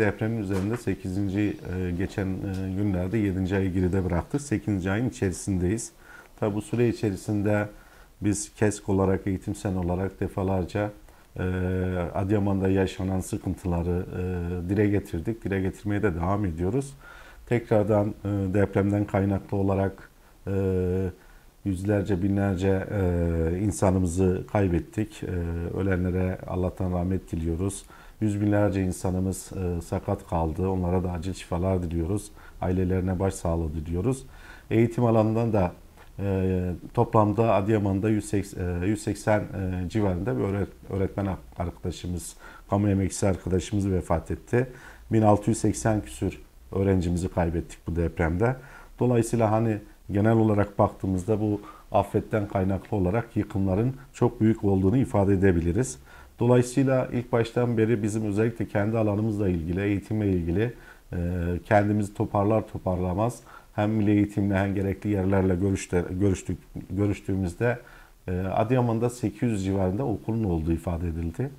deprem üzerinde 8. E, geçen e, günlerde 7. ayı geride bıraktık. 8. ayın içerisindeyiz. Tabi bu süre içerisinde biz KESK olarak, eğitim sen olarak defalarca e, Adıyaman'da yaşanan sıkıntıları dile getirdik. Dile getirmeye de devam ediyoruz. Tekrardan depremden kaynaklı olarak yüzlerce binlerce e, insanımızı kaybettik. E, ölenlere Allah'tan rahmet diliyoruz. Yüz binlerce insanımız e, sakat kaldı. Onlara da acil şifalar diliyoruz. Ailelerine başsağlığı diliyoruz. Eğitim alanından da e, toplamda Adıyaman'da 180, e, 180 e, civarında bir öğretmen arkadaşımız, kamu emekçisi arkadaşımız vefat etti. 1680 küsür öğrencimizi kaybettik bu depremde. Dolayısıyla hani genel olarak baktığımızda bu afetten kaynaklı olarak yıkımların çok büyük olduğunu ifade edebiliriz. Dolayısıyla ilk baştan beri bizim özellikle kendi alanımızla ilgili, eğitimle ilgili e, kendimizi toparlar toparlamaz hem milli eğitimle hem gerekli yerlerle görüşte, görüştük, görüştüğümüzde e, Adıyaman'da 800 civarında okulun olduğu ifade edildi.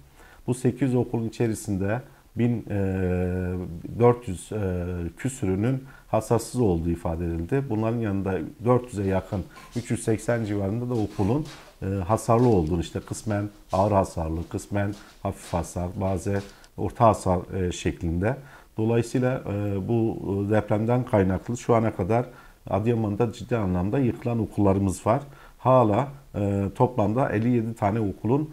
Bu 800 okulun içerisinde 1400 e, e, küsürünün hasassız olduğu ifade edildi. Bunların yanında 400'e yakın 380 civarında da okulun e, hasarlı olduğunu işte kısmen ağır hasarlı, kısmen hafif hasar, bazı orta hasar şeklinde. Dolayısıyla bu depremden kaynaklı şu ana kadar Adıyaman'da ciddi anlamda yıkılan okullarımız var. Hala toplamda 57 tane okulun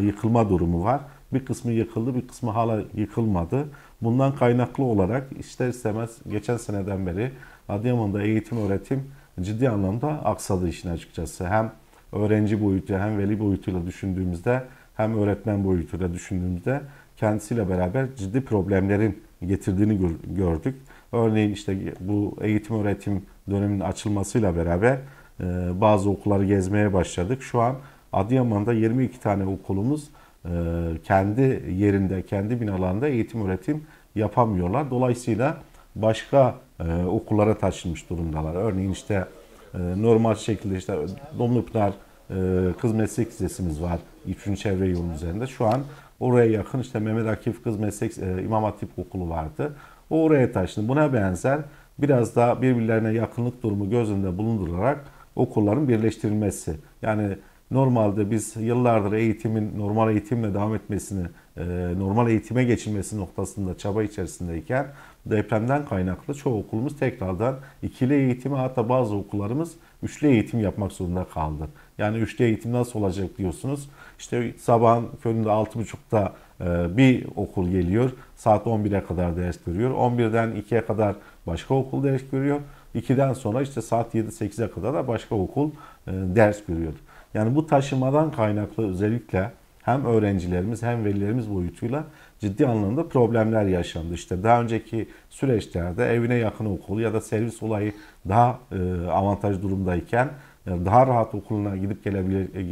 yıkılma durumu var. Bir kısmı yıkıldı, bir kısmı hala yıkılmadı. Bundan kaynaklı olarak ister istemez geçen seneden beri Adıyaman'da eğitim öğretim ciddi anlamda aksadı işin açıkçası. Hem öğrenci boyutuyla, hem veli boyutuyla düşündüğümüzde hem öğretmen boyutuyla düşündüğümüzde kendisiyle beraber ciddi problemlerin getirdiğini gördük. Örneğin işte bu eğitim öğretim döneminin açılmasıyla beraber e, bazı okulları gezmeye başladık. Şu an Adıyaman'da 22 tane okulumuz ee, kendi yerinde, kendi binalanda eğitim öğretim yapamıyorlar. Dolayısıyla başka e, okullara taşınmış durumdalar. Örneğin işte e, normal şekilde işte Domlupınar e, Kız Meslek Lisesi'miz var. İpçin Çevre yolu üzerinde. Şu an oraya yakın işte Mehmet Akif Kız Meslek İmam Hatip Okulu vardı. O oraya taşındı. Buna benzer biraz daha birbirlerine yakınlık durumu gözünde bulundurarak okulların birleştirilmesi. Yani Normalde biz yıllardır eğitimin normal eğitimle devam etmesini, e, normal eğitime geçilmesi noktasında çaba içerisindeyken depremden kaynaklı çoğu okulumuz tekrardan ikili eğitimi hatta bazı okullarımız üçlü eğitim yapmak zorunda kaldı. Yani üçlü eğitim nasıl olacak diyorsunuz. İşte sabahın köründe 6.30'da e, bir okul geliyor. Saat 11'e kadar ders görüyor. 11'den 2'ye kadar başka okul ders görüyor. 2'den sonra işte saat 7-8'e kadar da başka okul e, ders görüyor. Yani bu taşımadan kaynaklı özellikle hem öğrencilerimiz hem velilerimiz boyutuyla ciddi anlamda problemler yaşandı. İşte daha önceki süreçlerde evine yakın okul ya da servis olayı daha e, avantaj durumdayken e, daha rahat okuluna gidip gelebilir e,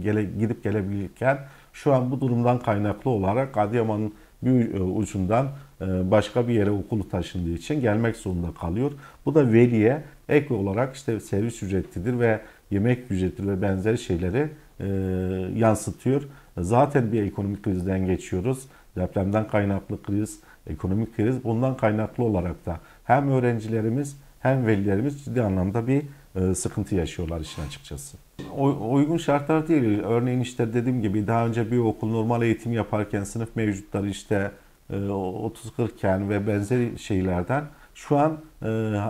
gele, gidip gelebilirken şu an bu durumdan kaynaklı olarak Adıyaman'ın bir ucundan başka bir yere okulu taşındığı için gelmek zorunda kalıyor. Bu da veliye ek olarak işte servis ücretidir ve yemek ücreti ve benzeri şeyleri e, yansıtıyor. Zaten bir ekonomik krizden geçiyoruz. Depremden kaynaklı kriz, ekonomik kriz bundan kaynaklı olarak da hem öğrencilerimiz hem velilerimiz ciddi anlamda bir e, sıkıntı yaşıyorlar işin açıkçası. O, uygun şartlar değil. Örneğin işte dediğim gibi daha önce bir okul normal eğitim yaparken sınıf mevcutları işte 30-40 e, iken ve benzeri şeylerden şu an e,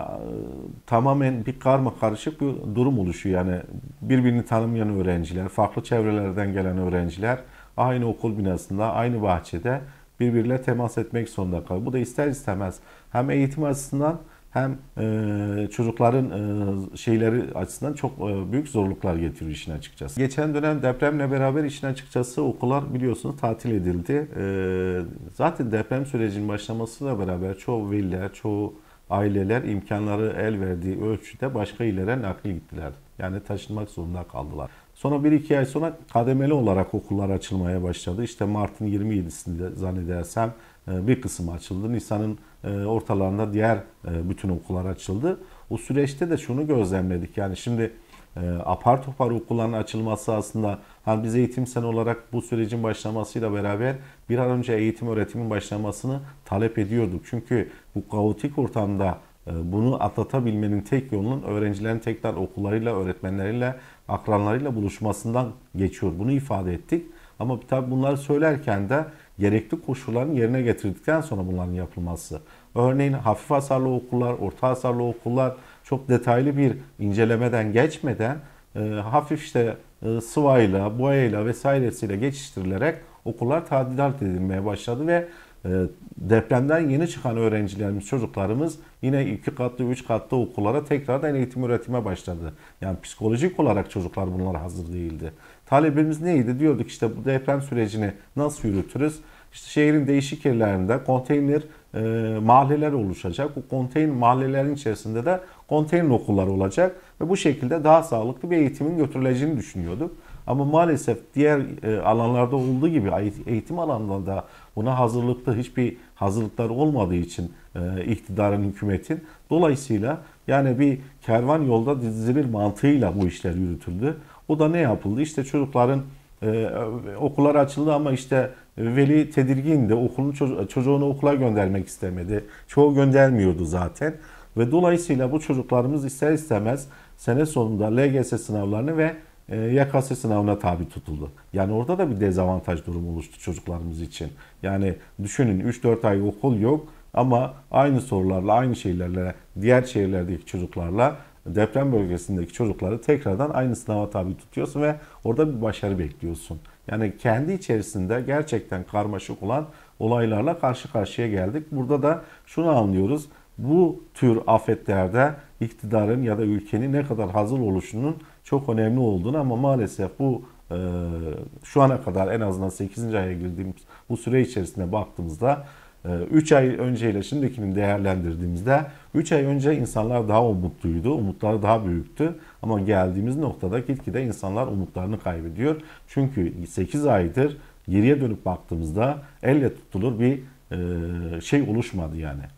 tamamen bir karma karışık bir durum oluşuyor. Yani birbirini tanımayan öğrenciler, farklı çevrelerden gelen öğrenciler aynı okul binasında, aynı bahçede birbirle temas etmek zorunda kalıyor. Bu da ister istemez hem eğitim açısından hem e, çocukların e, şeyleri açısından çok e, büyük zorluklar getiriyor işin açıkçası. Geçen dönem depremle beraber işin açıkçası okullar biliyorsunuz tatil edildi. zaten deprem sürecinin başlamasıyla beraber çoğu veliler, çoğu aileler imkanları el verdiği ölçüde başka illere nakil gittiler. Yani taşınmak zorunda kaldılar. Sonra 1-2 ay sonra kademeli olarak okullar açılmaya başladı. İşte Mart'ın 27'sinde zannedersem bir kısım açıldı. Nisan'ın e, ortalarında diğer e, bütün okullar açıldı. O süreçte de şunu gözlemledik. Yani şimdi e, apar topar okulların açılması aslında hani biz eğitim sen olarak bu sürecin başlamasıyla beraber bir an önce eğitim öğretimin başlamasını talep ediyorduk. Çünkü bu kaotik ortamda bunu atlatabilmenin tek yolunun öğrencilerin tekrar okullarıyla, öğretmenleriyle, akranlarıyla buluşmasından geçiyor. Bunu ifade ettik. Ama tabii bunları söylerken de gerekli koşulların yerine getirdikten sonra bunların yapılması. Örneğin hafif hasarlı okullar, orta hasarlı okullar çok detaylı bir incelemeden geçmeden e, hafif işte e, sıvayla, boyayla vesairesiyle geçiştirilerek okullar tadilat edilmeye başladı ve e, depremden yeni çıkan öğrencilerimiz, çocuklarımız yine iki katlı, üç katlı okullara tekrardan eğitim üretime başladı. Yani psikolojik olarak çocuklar bunlara hazır değildi. Talebimiz neydi? Diyorduk işte bu deprem sürecini nasıl yürütürüz? İşte şehrin değişik yerlerinde konteyner e, mahalleler oluşacak. Bu konteyner mahallelerin içerisinde de konteyner okulları olacak ve bu şekilde daha sağlıklı bir eğitimin götürüleceğini düşünüyorduk. Ama maalesef diğer e, alanlarda olduğu gibi eğitim alanlarında buna hazırlıklı hiçbir hazırlıklar olmadığı için e, iktidarın, hükümetin dolayısıyla yani bir kervan yolda dizilir mantığıyla bu işler yürütüldü. O da ne yapıldı? İşte çocukların e, okullar açıldı ama işte veli tedirgindi. Okulun çocuğunu okula göndermek istemedi. Çoğu göndermiyordu zaten. Ve dolayısıyla bu çocuklarımız ister istemez sene sonunda LGS sınavlarını ve e, YKS sınavına tabi tutuldu. Yani orada da bir dezavantaj durumu oluştu çocuklarımız için. Yani düşünün 3-4 ay okul yok ama aynı sorularla, aynı şeylerle, diğer şehirlerdeki çocuklarla deprem bölgesindeki çocukları tekrardan aynı sınava tabi tutuyorsun ve orada bir başarı bekliyorsun. Yani kendi içerisinde gerçekten karmaşık olan olaylarla karşı karşıya geldik. Burada da şunu anlıyoruz. Bu tür afetlerde iktidarın ya da ülkenin ne kadar hazır oluşunun çok önemli olduğunu ama maalesef bu e, şu ana kadar en azından 8. aya girdiğimiz bu süre içerisinde baktığımızda 3 ee, ay önceyle şimdikini değerlendirdiğimizde 3 ay önce insanlar daha umutluydu, umutları daha büyüktü. Ama geldiğimiz noktada gitgide insanlar umutlarını kaybediyor. Çünkü 8 aydır geriye dönüp baktığımızda elle tutulur bir e, şey oluşmadı yani.